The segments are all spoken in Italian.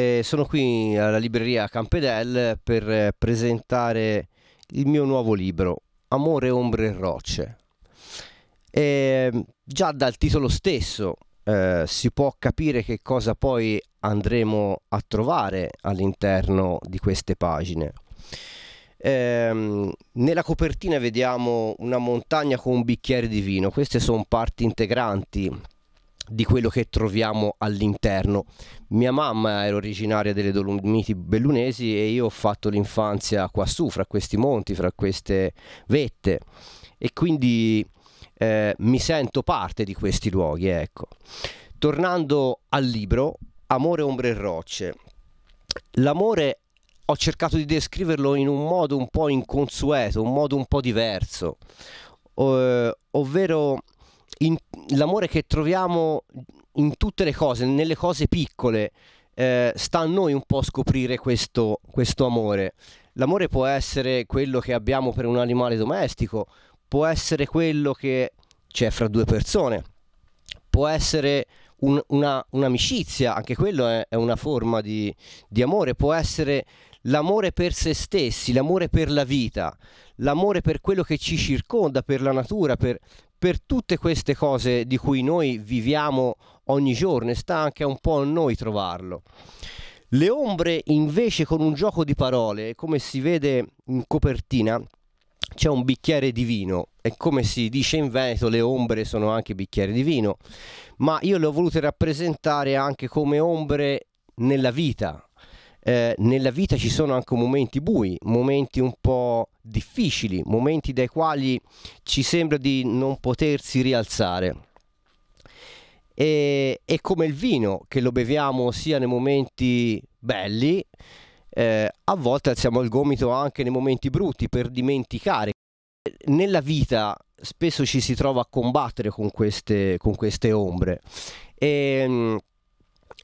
Eh, sono qui alla libreria Campedel per eh, presentare il mio nuovo libro, Amore, ombre e rocce. E mm, già dal titolo stesso eh, si può capire che cosa poi andremo a trovare all'interno di queste pagine. Eh, nella copertina vediamo una montagna con un bicchiere di vino, queste sono parti integranti di quello che troviamo all'interno. Mia mamma era originaria delle Dolomiti bellunesi e io ho fatto l'infanzia quassù, fra questi monti, fra queste vette e quindi eh, mi sento parte di questi luoghi, ecco. Tornando al libro Amore, ombre e rocce. L'amore ho cercato di descriverlo in un modo un po' inconsueto, un modo un po' diverso, eh, ovvero in, l'amore che troviamo in tutte le cose, nelle cose piccole, eh, sta a noi un po' scoprire questo, questo amore. L'amore può essere quello che abbiamo per un animale domestico, può essere quello che c'è fra due persone, può essere un, una, un'amicizia, anche quello è, è una forma di, di, amore, può essere l'amore per se stessi, l'amore per la vita, l'amore per quello che ci circonda, per la natura, per, per tutte queste cose di cui noi viviamo ogni giorno e sta anche un po' a noi trovarlo. Le ombre invece con un gioco di parole, come si vede in copertina, c'è un bicchiere di vino e come si dice in Veneto le ombre sono anche bicchieri di vino, ma io le ho volute rappresentare anche come ombre nella vita, eh, nella vita ci sono anche momenti bui, momenti un po' difficili, momenti dai quali ci sembra di non potersi rialzare. E, e come il vino che lo beviamo sia nei momenti belli, eh, a volte alziamo il gomito anche nei momenti brutti per dimenticare. Nella vita spesso ci si trova a combattere con queste, con queste ombre e, ehm,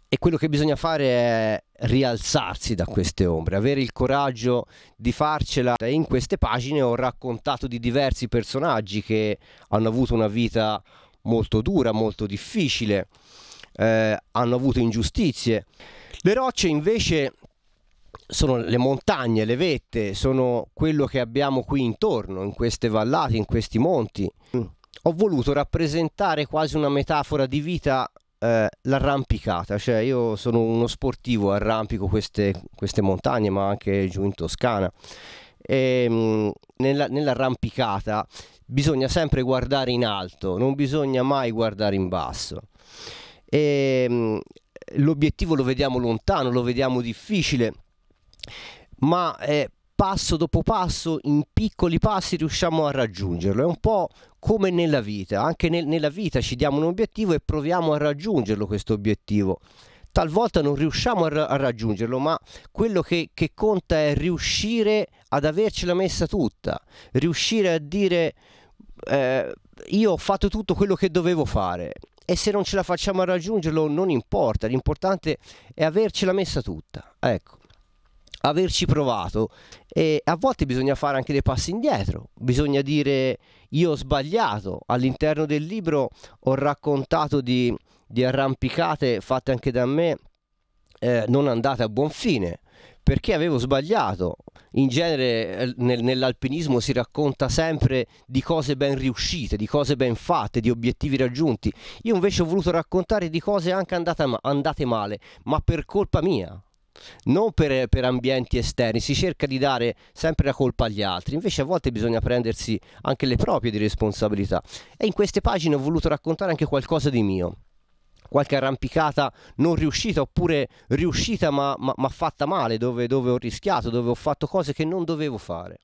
e quello che bisogna fare è rialzarsi da queste ombre, avere il coraggio di farcela. In queste pagine ho raccontato di diversi personaggi che hanno avuto una vita molto dura, molto difficile, eh, hanno avuto ingiustizie. Le rocce invece sono le montagne, le vette, sono quello che abbiamo qui intorno, in queste vallate, in questi monti. Ho voluto rappresentare quasi una metafora di vita eh, l'arrampicata, cioè io sono uno sportivo, arrampico queste, queste montagne, ma anche giù in Toscana. E, ehm, nella, nell'arrampicata bisogna sempre guardare in alto, non bisogna mai guardare in basso. E, ehm, l'obiettivo lo vediamo lontano, lo vediamo difficile, ma eh, passo dopo passo, in piccoli passi riusciamo a raggiungerlo. È un po' come nella vita, anche nel, nella vita ci diamo un obiettivo e proviamo a raggiungerlo questo obiettivo. Talvolta non riusciamo a, ra- a raggiungerlo, ma quello che, che conta è riuscire ad avercela messa tutta, riuscire a dire eh, io ho fatto tutto quello che dovevo fare e se non ce la facciamo a raggiungerlo non importa, l'importante è avercela messa tutta. Ecco averci provato e a volte bisogna fare anche dei passi indietro, bisogna dire io ho sbagliato, all'interno del libro ho raccontato di, di arrampicate fatte anche da me eh, non andate a buon fine perché avevo sbagliato, in genere eh, nel, nell'alpinismo si racconta sempre di cose ben riuscite, di cose ben fatte, di obiettivi raggiunti, io invece ho voluto raccontare di cose anche andate, andate male, ma per colpa mia, non per, per, ambienti esterni, si cerca di dare sempre la colpa agli altri, invece a volte bisogna prendersi anche le proprie di responsabilità e in queste pagine ho voluto raccontare anche qualcosa di mio. Qualche arrampicata non riuscita oppure riuscita ma, ma, ma fatta male, dove, dove ho rischiato, dove ho fatto cose che non dovevo fare.